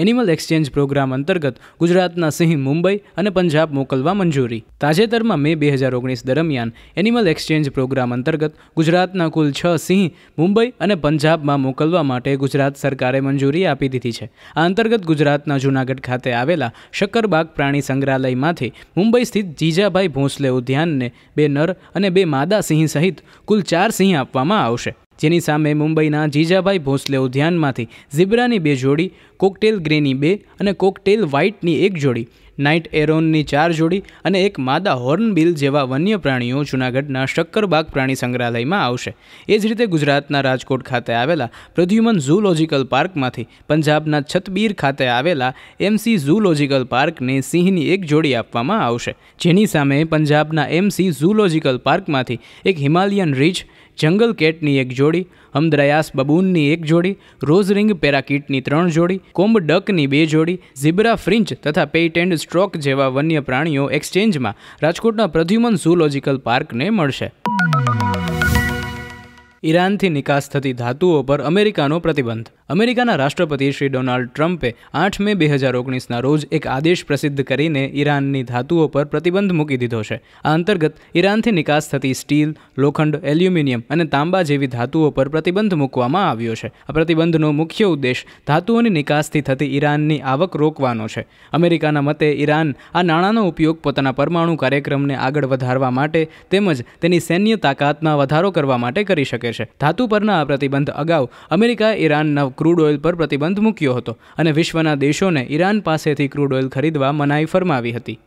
એનિમલ એક્સચેન્જ પ્રોગ્રામ અંતર્ગત ગુજરાતના સિંહ મુંબઈ અને પંજાબ મોકલવા મંજૂરી તાજેતરમાં મે બે હજાર ઓગણીસ દરમિયાન એનિમલ એક્સચેન્જ પ્રોગ્રામ અંતર્ગત ગુજરાતના કુલ છ સિંહ મુંબઈ અને પંજાબમાં મોકલવા માટે ગુજરાત સરકારે મંજૂરી આપી દીધી છે આ અંતર્ગત ગુજરાતના જૂનાગઢ ખાતે આવેલા શક્કરબાગ પ્રાણી સંગ્રહાલયમાંથી મુંબઈ સ્થિત જીજાભાઈ ભોંસલે ઉદ્યાનને બે નર અને બે માદા સિંહ સહિત કુલ ચાર સિંહ આપવામાં આવશે જેની સામે મુંબઈના જીજાભાઈ ભોંસલે ઉદ્યાનમાંથી ઝીબ્રાની બે જોડી કોકટેલ ગ્રેની બે અને કોકટેલ વ્હાઇટની એક જોડી નાઇટ એરોનની ચાર જોડી અને એક માદા હોર્નબિલ જેવા વન્ય પ્રાણીઓ જૂનાગઢના શક્કરબાગ પ્રાણી સંગ્રહાલયમાં આવશે એ જ રીતે ગુજરાતના રાજકોટ ખાતે આવેલા પ્રદ્યુમન ઝૂલોજિકલ પાર્કમાંથી પંજાબના છતબીર ખાતે આવેલા એમસી ઝૂલોજિકલ પાર્કને સિંહની એક જોડી આપવામાં આવશે જેની સામે પંજાબના એમસી ઝૂલોજિકલ પાર્કમાંથી એક હિમાલયન રીચ જંગલ કેટની એક જોડી હમદ્રયાસ બબૂનની એક જોડી રોઝ રિંગ પેરાકીટની ત્રણ જોડી કોમ્બ ડકની બે જોડી ઝીબ્રા ફ્રિન્ચ તથા પેઇટેન્ડ સ્ટ્રોક જેવા વન્ય પ્રાણીઓ એક્સચેન્જમાં રાજકોટના પ્રદ્યુમન ઝૂલોજિકલ પાર્કને મળશે ઈરાનથી નિકાસ થતી ધાતુઓ પર અમેરિકાનો પ્રતિબંધ અમેરિકાના રાષ્ટ્રપતિ શ્રી ડોનાલ્ડ ટ્રમ્પે આઠ મે બે હજાર ઓગણીસના રોજ એક આદેશ પ્રસિદ્ધ કરીને ઈરાનની ધાતુઓ પર પ્રતિબંધ મૂકી દીધો છે આ અંતર્ગત ઈરાનથી નિકાસ થતી સ્ટીલ લોખંડ એલ્યુમિનિયમ અને તાંબા જેવી ધાતુઓ પર પ્રતિબંધ મૂકવામાં આવ્યો છે આ પ્રતિબંધનો મુખ્ય ઉદ્દેશ ધાતુઓની નિકાસથી થતી ઈરાનની આવક રોકવાનો છે અમેરિકાના મતે ઈરાન આ નાણાંનો ઉપયોગ પોતાના પરમાણુ કાર્યક્રમને આગળ વધારવા માટે તેમજ તેની સૈન્ય તાકાતમાં વધારો કરવા માટે કરી શકે છે છે ધાતુ પરના આ પ્રતિબંધ અગાઉ અમેરિકા ઈરાનના ક્રૂડ ઓઇલ પર પ્રતિબંધ મૂક્યો હતો અને વિશ્વના દેશોને ઈરાન પાસેથી ક્રૂડ ઓઇલ ખરીદવા મનાઈ ફરમાવી હતી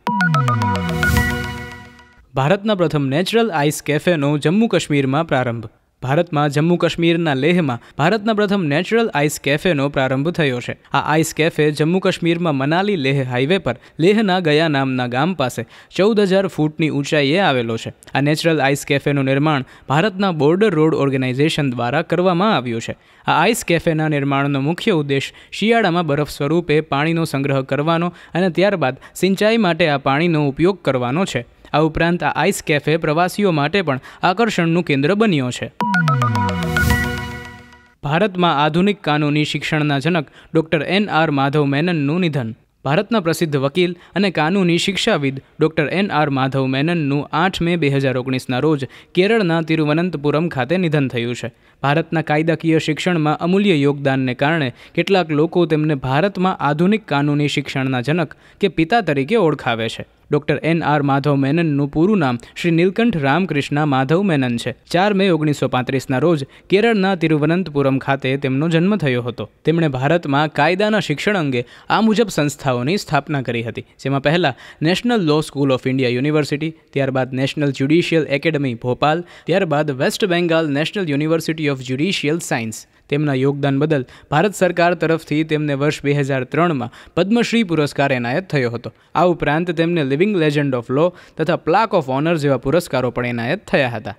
ભારતના પ્રથમ નેચરલ આઈસ કેફેનો જમ્મુ કાશ્મીરમાં પ્રારંભ ભારતમાં જમ્મુ કાશ્મીરના લેહમાં ભારતના પ્રથમ નેચરલ આઈસ કેફેનો પ્રારંભ થયો છે આ આઈસ કેફે જમ્મુ કાશ્મીરમાં મનાલી લેહ હાઈવે પર લેહના ગયા નામના ગામ પાસે ચૌદ હજાર ફૂટની ઊંચાઈએ આવેલો છે આ નેચરલ આઈસ કેફેનું નિર્માણ ભારતના બોર્ડર રોડ ઓર્ગેનાઇઝેશન દ્વારા કરવામાં આવ્યું છે આ આઈસ કેફેના નિર્માણનો મુખ્ય ઉદ્દેશ શિયાળામાં બરફ સ્વરૂપે પાણીનો સંગ્રહ કરવાનો અને ત્યારબાદ સિંચાઈ માટે આ પાણીનો ઉપયોગ કરવાનો છે આ ઉપરાંત આ આઈસ કેફે પ્રવાસીઓ માટે પણ આકર્ષણનું કેન્દ્ર બન્યો છે ભારતમાં આધુનિક કાનૂની શિક્ષણના જનક ડૉક્ટર એન આર માધવ મેનનનું નિધન ભારતના પ્રસિદ્ધ વકીલ અને કાનૂની શિક્ષાવિદ ડૉક્ટર એન આર માધવ મેનનનું આઠ મે બે હજાર ઓગણીસના રોજ કેરળના તિરુવનંતપુરમ ખાતે નિધન થયું છે ભારતના કાયદાકીય શિક્ષણમાં અમૂલ્ય યોગદાનને કારણે કેટલાક લોકો તેમને ભારતમાં આધુનિક કાનૂની શિક્ષણના જનક કે પિતા તરીકે ઓળખાવે છે ડોક્ટર એન આર માધવ મેનનનું પૂરું નામ શ્રી નીલકંઠ રામકૃષ્ણ માધવ મેનન છે ચાર મે ઓગણીસો પાંત્રીસના રોજ કેરળના તિરુવનંતપુરમ ખાતે તેમનો જન્મ થયો હતો તેમણે ભારતમાં કાયદાના શિક્ષણ અંગે આ મુજબ સંસ્થાઓની સ્થાપના કરી હતી જેમાં પહેલાં national law school of India university ત્યારબાદ નેશનલ જ્યુડિશિયલ એકેડમી ભોપાલ ત્યારબાદ West Bengal national university of judicial science તેમના યોગદાન બદલ ભારત સરકાર તરફથી તેમને વર્ષ બે હજાર ત્રણમાં પદ્મશ્રી પુરસ્કાર એનાયત થયો હતો આ ઉપરાંત તેમને લિવિંગ લેજન્ડ ઓફ લો તથા પ્લાક ઓફ ઓનર જેવા પુરસ્કારો પણ એનાયત થયા હતા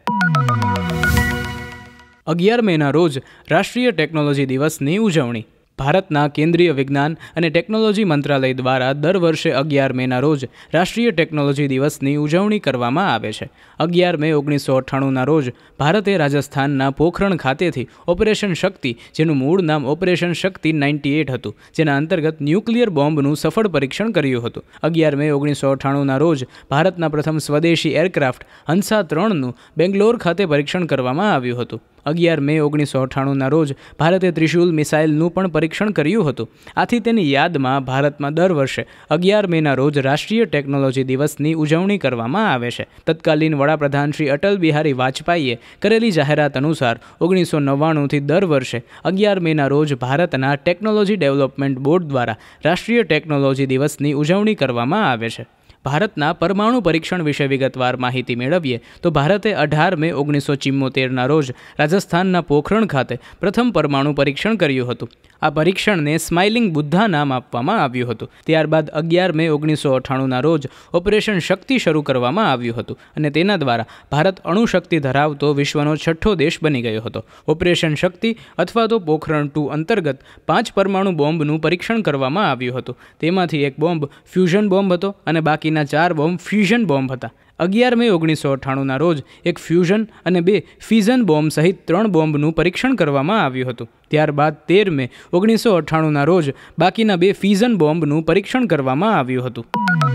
અગિયાર મેના રોજ રાષ્ટ્રીય ટેકનોલોજી દિવસની ઉજવણી ભારતના કેન્દ્રીય વિજ્ઞાન અને ટેકનોલોજી મંત્રાલય દ્વારા દર વર્ષે અગિયાર મેના રોજ રાષ્ટ્રીય ટેકનોલોજી દિવસની ઉજવણી કરવામાં આવે છે અગિયાર મે ઓગણીસો અઠ્ઠાણુંના રોજ ભારતે રાજસ્થાનના પોખરણ ખાતેથી ઓપરેશન શક્તિ જેનું મૂળ નામ ઓપરેશન શક્તિ નાઇન્ટી એટ હતું જેના અંતર્ગત ન્યુક્લિયર બોમ્બનું સફળ પરીક્ષણ કર્યું હતું અગિયાર મે ઓગણીસો અઠ્ઠાણુંના રોજ ભારતના પ્રથમ સ્વદેશી એરક્રાફ્ટ હંસા ત્રણનું બેંગ્લોર ખાતે પરીક્ષણ કરવામાં આવ્યું હતું અગિયાર મે ઓગણીસો અઠ્ઠાણુંના રોજ ભારતે ત્રિશુલ મિસાઇલનું પણ પરીક્ષણ કર્યું હતું આથી તેની યાદમાં ભારતમાં દર વર્ષે અગિયાર મેના રોજ રાષ્ટ્રીય ટેકનોલોજી દિવસની ઉજવણી કરવામાં આવે છે તત્કાલીન વડાપ્રધાન શ્રી અટલ બિહારી વાજપેયીએ કરેલી જાહેરાત અનુસાર ઓગણીસો નવ્વાણુંથી દર વર્ષે અગિયાર મેના રોજ ભારતના ટેકનોલોજી ડેવલપમેન્ટ બોર્ડ દ્વારા રાષ્ટ્રીય ટેકનોલોજી દિવસની ઉજવણી કરવામાં આવે છે ભારતના પરમાણુ પરીક્ષણ વિશે વિગતવાર માહિતી મેળવીએ તો ભારતે અઢાર મે ઓગણીસો ચિમ્મોતેરના રોજ રાજસ્થાનના પોખરણ ખાતે પ્રથમ પરમાણુ પરીક્ષણ કર્યું હતું આ પરીક્ષણને સ્માઇલિંગ બુદ્ધા નામ આપવામાં આવ્યું હતું ત્યારબાદ અગિયાર મે ઓગણીસો અઠ્ઠાણુંના રોજ ઓપરેશન શક્તિ શરૂ કરવામાં આવ્યું હતું અને તેના દ્વારા ભારત અણુશક્તિ ધરાવતો વિશ્વનો છઠ્ઠો દેશ બની ગયો હતો ઓપરેશન શક્તિ અથવા તો પોખરણ ટુ અંતર્ગત પાંચ પરમાણુ બોમ્બનું પરીક્ષણ કરવામાં આવ્યું હતું તેમાંથી એક બોમ્બ ફ્યુઝન બોમ્બ હતો અને બાકીના ચાર બોમ્બ ફ્યુઝન બોમ્બ હતા અગિયાર મે ઓગણીસો અઠ્ઠાણુંના રોજ એક ફ્યુઝન અને બે ફિઝન બોમ્બ સહિત ત્રણ બોમ્બનું પરીક્ષણ કરવામાં આવ્યું હતું ત્યારબાદ તેર મે ઓગણીસો અઠ્ઠાણુંના રોજ બાકીના બે ફિઝન બોમ્બનું પરીક્ષણ કરવામાં આવ્યું હતું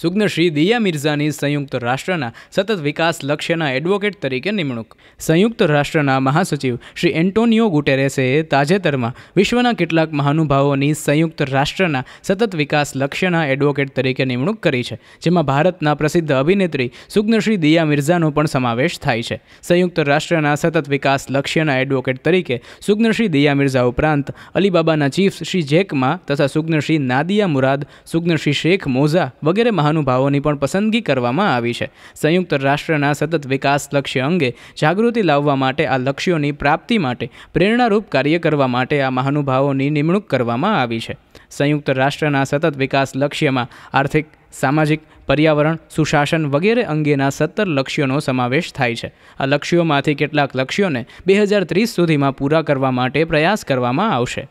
સુગ્નશ્રી દિયા મિર્ઝાની સંયુક્ત રાષ્ટ્રના સતત વિકાસ લક્ષ્યના એડવોકેટ તરીકે નિમણૂક સંયુક્ત રાષ્ટ્રના મહાસચિવ શ્રી એન્ટોનિયો ગુટેરેસે તાજેતરમાં વિશ્વના કેટલાક મહાનુભાવોની સંયુક્ત રાષ્ટ્રના સતત વિકાસ લક્ષ્યના એડવોકેટ તરીકે નિમણૂક કરી છે જેમાં ભારતના પ્રસિદ્ધ અભિનેત્રી સુગ્નશ્રી દિયા મિર્ઝાનો પણ સમાવેશ થાય છે સંયુક્ત રાષ્ટ્રના સતત વિકાસ લક્ષ્યના એડવોકેટ તરીકે સુગ્નશ્રી દિયા મિર્ઝા ઉપરાંત અલીબાબાના ચીફ શ્રી જેકમા તથા સુગ્નશ્રી નાદિયા મુરાદ સુગ્નશ્રી શેખ મોઝા વગેરે મહા મહાનુભાવોની પણ પસંદગી કરવામાં આવી છે સંયુક્ત રાષ્ટ્રના સતત વિકાસ લક્ષ્ય અંગે જાગૃતિ લાવવા માટે આ લક્ષ્યોની પ્રાપ્તિ માટે પ્રેરણારૂપ કાર્ય કરવા માટે આ મહાનુભાવોની નિમણૂક કરવામાં આવી છે સંયુક્ત રાષ્ટ્રના સતત વિકાસ લક્ષ્યમાં આર્થિક સામાજિક પર્યાવરણ સુશાસન વગેરે અંગેના સત્તર લક્ષ્યોનો સમાવેશ થાય છે આ લક્ષ્યોમાંથી કેટલાક લક્ષ્યોને બે હજાર ત્રીસ સુધીમાં પૂરા કરવા માટે પ્રયાસ કરવામાં આવશે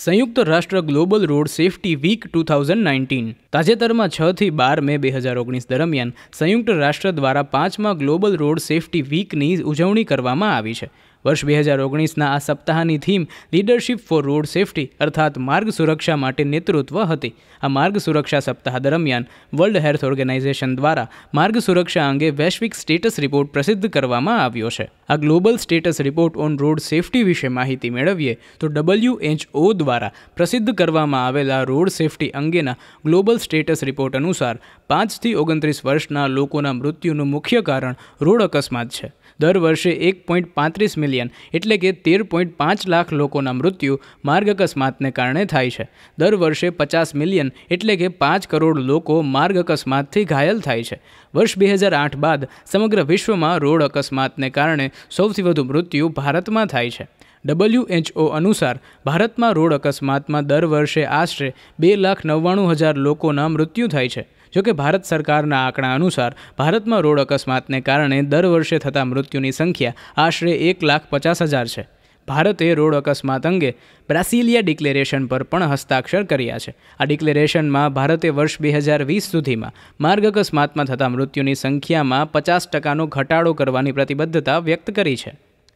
સંયુક્ત રાષ્ટ્ર global road safety week two thousand nineteen તાજેતરમાં છથી બાર મે બે હજાર ઓગણીસ દરમિયાન સંયુક્ત રાષ્ટ્ર દ્વારા પાંચમા ગ્લોબલ રોડ સેફ્ટી વીકની ઉજવણી કરવામાં આવી છે વર્ષ બે હજાર ઓગણીસના આ સપ્તાહની theme leadership for road safety અર્થાત માર્ગ સુરક્ષા માટે નેતૃત્વ હતી આ માર્ગ સુરક્ષા સપ્તાહ દરમિયાન વર્લ્ડ હેલ્થ ઓર્ગેનાઇઝેશન દ્વારા માર્ગ સુરક્ષા અંગે વૈશ્વિક સ્ટેટસ રિપોર્ટ પ્રસિદ્ધ કરવામાં આવ્યો છે આ global status report on road safety વિશે માહિતી મેળવીએ તો ડબલ્યુ ડબલ્યુએચઓ દ્વારા પ્રસિદ્ધ કરવામાં આવેલા રોડ સેફટી અંગેના ગ્લોબલ સ્ટેટસ રિપોર્ટ અનુસાર પાંચથી ઓગણત્રીસ વર્ષના લોકોના મૃત્યુનું મુખ્ય કારણ રોડ અકસ્માત છે દર વર્ષે એક પોઈન્ટ પાંત્રીસ મિલિયન એટલે કે તેર પોઈન્ટ પાંચ લાખ લોકોના મૃત્યુ માર્ગ અકસ્માતને કારણે થાય છે દર વર્ષે પચાસ મિલિયન એટલે કે પાંચ કરોડ લોકો માર્ગ અકસ્માતથી ઘાયલ થાય છે વર્ષ બે હજાર આઠ બાદ સમગ્ર વિશ્વમાં રોડ અકસ્માતને કારણે સૌથી વધુ મૃત્યુ ભારતમાં થાય છે ડબલ્યુએચઓ અનુસાર ભારતમાં રોડ અકસ્માતમાં દર વર્ષે આશરે બે લાખ નવ્વાણું હજાર લોકોના મૃત્યુ થાય છે જોકે ભારત સરકારના આંકડા અનુસાર ભારતમાં રોડ અકસ્માતને કારણે દર વર્ષે થતા મૃત્યુની સંખ્યા આશરે એક લાખ પચાસ હજાર છે ભારતે રોડ અકસ્માત અંગે બ્રાસિલિયા ડિક્લેરેશન પર પણ હસ્તાક્ષર કર્યા છે આ ડિક્લેરેશનમાં ભારતે વર્ષ બે હજાર વીસ સુધીમાં માર્ગ અકસ્માતમાં થતા મૃત્યુની સંખ્યામાં પચાસ ટકાનો ઘટાડો કરવાની પ્રતિબદ્ધતા વ્યક્ત કરી છે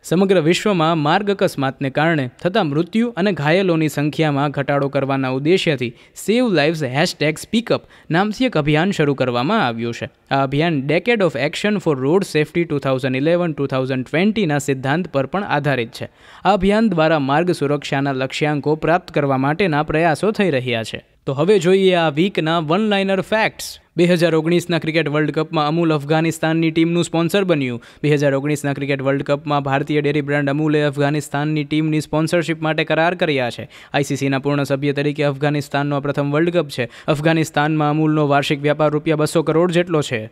સમગ્ર વિશ્વમાં માર્ગ અકસ્માતને કારણે થતા મૃત્યુ અને ઘાયલોની સંખ્યામાં ઘટાડો કરવાના ઉદ્દેશ્યથી સેવ લાઇવ્સ હેશટેગ સ્પીકઅપ નામથી એક અભિયાન શરૂ કરવામાં આવ્યું છે આ અભિયાન decade of action for road safety two thousand eleven two thousand ટ્વેન્ટીના સિદ્ધાંત પર પણ આધારિત છે આ અભિયાન દ્વારા માર્ગ સુરક્ષાના લક્ષ્યાંકો પ્રાપ્ત કરવા માટેના પ્રયાસો થઈ રહ્યા છે તો હવે જોઈએ આ વીકના વન લાઇનર ફેક્ટ્સ બે હજાર ઓગણીસના ક્રિકેટ વર્લ્ડ કપમાં અમૂલ અફઘાનિસ્તાનની ટીમનું સ્પોન્સર બન્યું બે હજાર ઓગણીસના ક્રિકેટ વર્લ્ડ કપમાં ભારતીય ડેરી બ્રાન્ડ અમૂલે અફઘાનિસ્તાનની ટીમની સ્પોન્સરશિપ માટે કરાર કર્યા છે આઈસીસીના પૂર્ણ સભ્ય તરીકે અફઘાનિસ્તાનનો પ્રથમ વર્લ્ડ કપ છે અફઘાનિસ્તાનમાં અમૂલનો વાર્ષિક વ્યાપાર રૂપિયા બસો કરોડ જેટલો છે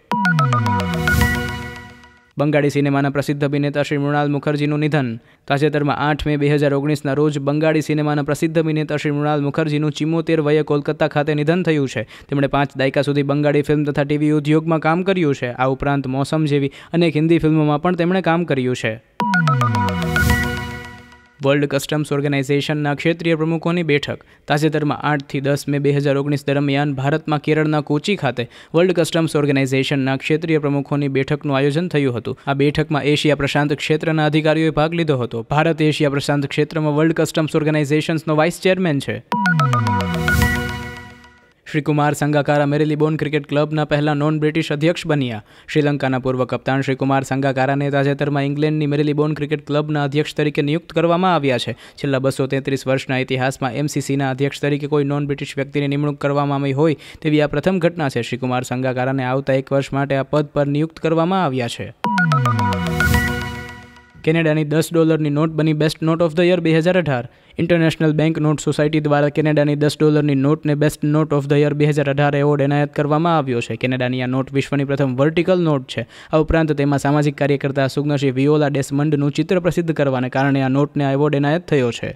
બંગાળી સિનેમાના પ્રસિદ્ધ અભિનેતા શ્રી મૃણાલ મુખર્જીનું નિધન તાજેતરમાં આઠ મે બે હજાર ઓગણીસના રોજ બંગાળી સિનેમાના પ્રસિદ્ધ અભિનેતા શ્રી મૃણાલ મુખર્જીનું ચિમોતેર વયે કોલકાતા ખાતે નિધન થયું છે તેમણે પાંચ દાયકા સુધી બંગાળી ફિલ્મ તથા ટીવી ઉદ્યોગમાં કામ કર્યું છે આ ઉપરાંત મોસમ જેવી અનેક હિન્દી ફિલ્મોમાં પણ તેમણે કામ કર્યું છે વર્લ્ડ કસ્ટમ્સ ઓર્ગેનાઇઝેશનના ક્ષેત્રીય પ્રમુખોની બેઠક તાજેતરમાં આઠથી દસ મે બે હજાર ઓગણીસ દરમિયાન ભારતમાં કેરળના કોચી ખાતે વર્લ્ડ કસ્ટમ્સ ઓર્ગેનાઇઝેશનના ક્ષેત્રીય પ્રમુખોની બેઠકનું આયોજન થયું હતું આ બેઠકમાં એશિયા પ્રશાંત ક્ષેત્રના અધિકારીઓએ ભાગ લીધો હતો ભારત એશિયા પ્રશાંત ક્ષેત્રમાં વર્લ્ડ કસ્ટમ્સ ઓર્ગેનાઇઝેશન્સનો વાઇસ ચેરમેન છે શ્રી કુમાર સંગાકારા બોન ક્રિકેટ ક્લબના પહેલા નોન બ્રિટિશ અધ્યક્ષ બન્યા શ્રીલંકાના પૂર્વ કપ્તાન શ્રી કુમાર સંગાકારાને તાજેતરમાં ઇંગ્લેન્ડની મેરેલી મેરેલીબોન ક્રિકેટ ક્લબના અધ્યક્ષ તરીકે નિયુક્ત કરવામાં આવ્યા છે છેલ્લા બસો તેત્રીસ વર્ષના ઇતિહાસમાં એમસીસીના અધ્યક્ષ તરીકે કોઈ નોન બ્રિટિશ વ્યક્તિની નિમણૂક કરવામાં આવી હોય તેવી આ પ્રથમ ઘટના છે શ્રી કુમાર સંગાકારાને આવતા એક વર્ષ માટે આ પદ પર નિયુક્ત કરવામાં આવ્યા છે કેનેડાની દસ ડોલરની નોટ બની best note of the year બે હજાર અઢાર ઇન્ટરનેશનલ બેંક નોટ સોસાયટી દ્વારા કેનેડાની દસ ડોલરની નોટને best note of the year બે હજાર અઢાર એવોર્ડ એનાયત કરવામાં આવ્યો છે કેનેડાની આ નોટ વિશ્વની પ્રથમ વર્ટિકલ નોટ છે આ ઉપરાંત તેમાં સામાજિક કાર્યકર્તા સુગ્નશી વિયોલા ડેસમંડનું ચિત્ર પ્રસિદ્ધ કરવાને કારણે આ નોટને આ એવોર્ડ એનાયત થયો છે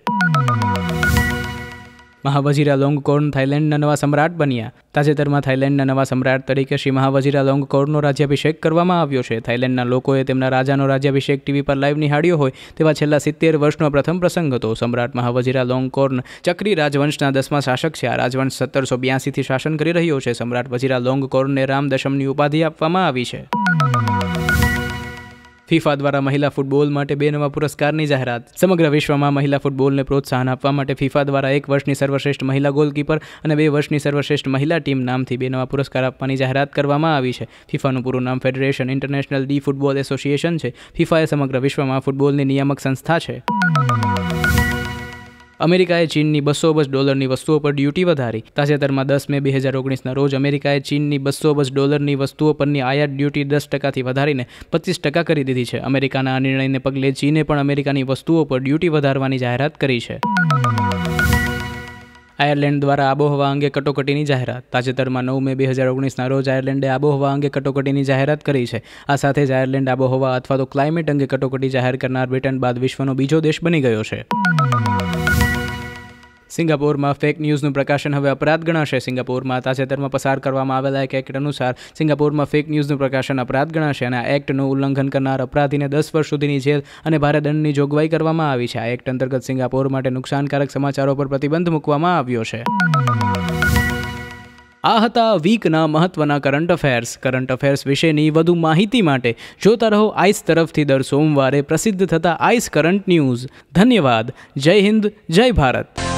મહાવજીરા લોંગકોર્ન થાઇલેન્ડના નવા સમ્રાટ બન્યા તાજેતરમાં થાઇલેન્ડના નવા સમ્રાટ તરીકે શ્રી મહાવજીરા લોંગકોર્નનો રાજ્યાભિષેક કરવામાં આવ્યો છે થાઇલેન્ડના લોકોએ તેમના રાજાનો રાજ્યાભિષેક ટીવી પર લાઈવ નિહાળ્યો હોય તેવા છેલ્લા સિત્તેર વર્ષનો પ્રથમ પ્રસંગ હતો સમ્રાટ મહાવજીરા લોંગકોર્ન ચક્રી રાજવંશના દસમા શાસક છે આ રાજવંશ સત્તરસો બ્યાસીથી શાસન કરી રહ્યો છે સમ્રાટ વજીરા લોંગકોર્નને દશમની ઉપાધિ આપવામાં આવી છે ફિફા દ્વારા મહિલા ફૂટબોલ માટે બે નવા પુરસ્કારની જાહેરાત સમગ્ર વિશ્વમાં મહિલા ફૂટબોલને પ્રોત્સાહન આપવા માટે ફિફા દ્વારા એક વર્ષની સર્વશ્રેષ્ઠ મહિલા ગોલકીપર અને બે વર્ષની સર્વશ્રેષ્ઠ મહિલા ટીમ નામથી બે નવા પુરસ્કાર આપવાની જાહેરાત કરવામાં આવી છે ફિફાનું પૂરું નામ federation internationale de football association છે ફિફા એ સમગ્ર વિશ્વમાં ફૂટબોલની નિયામક સંસ્થા છે અમેરિકાએ ચીનની બસો અબજ ડોલરની વસ્તુઓ પર ડ્યુટી વધારી તાજેતરમાં દસ મે બે હજાર ઓગણીસના રોજ અમેરિકાએ ચીનની બસો અબજ ડોલરની વસ્તુઓ પરની આયાત ડ્યુટી દસ ટકાથી વધારીને પચીસ ટકા કરી દીધી છે અમેરિકાના આ નિર્ણયને પગલે ચીને પણ અમેરિકાની વસ્તુઓ પર ડ્યુટી વધારવાની જાહેરાત કરી છે આયર્લેન્ડ દ્વારા આબોહવા અંગે કટોકટીની જાહેરાત તાજેતરમાં નવ મે બે હજાર ઓગણીસના રોજ આયર્લેન્ડે આબોહવા અંગે કટોકટીની જાહેરાત કરી છે આ સાથે જ આયર્લેન્ડ આબોહવા અથવા તો ક્લાઇમેટ અંગે કટોકટી જાહેર કરનાર બ્રિટન બાદ વિશ્વનો બીજો દેશ બની ગયો છે સિંગાપોરમાં ફેક ન્યૂઝનું પ્રકાશન હવે અપરાધ ગણાશે સિંગાપોરમાં તાજેતરમાં પસાર કરવામાં આવેલા એક એક્ટ અનુસાર સિંગાપોરમાં ફેક ન્યૂઝનું પ્રકાશન અપરાધ ગણાશે અને આ એક્ટનું ઉલ્લંઘન કરનાર અપરાધીને દસ વર્ષ સુધીની જેલ અને ભારે દંડની જોગવાઈ કરવામાં આવી છે આ એક્ટ અંતર્ગત સિંગાપોર માટે નુકસાનકારક સમાચારો પર પ્રતિબંધ મૂકવામાં આવ્યો છે આ હતા વીકના મહત્વના કરંટ અફેર્સ કરંટ અફેર્સ વિશેની વધુ માહિતી માટે જોતા રહો આઈસ તરફથી દર સોમવારે પ્રસિદ્ધ થતા આઈસ કરંટ ન્યૂઝ ધન્યવાદ જય હિન્દ જય ભારત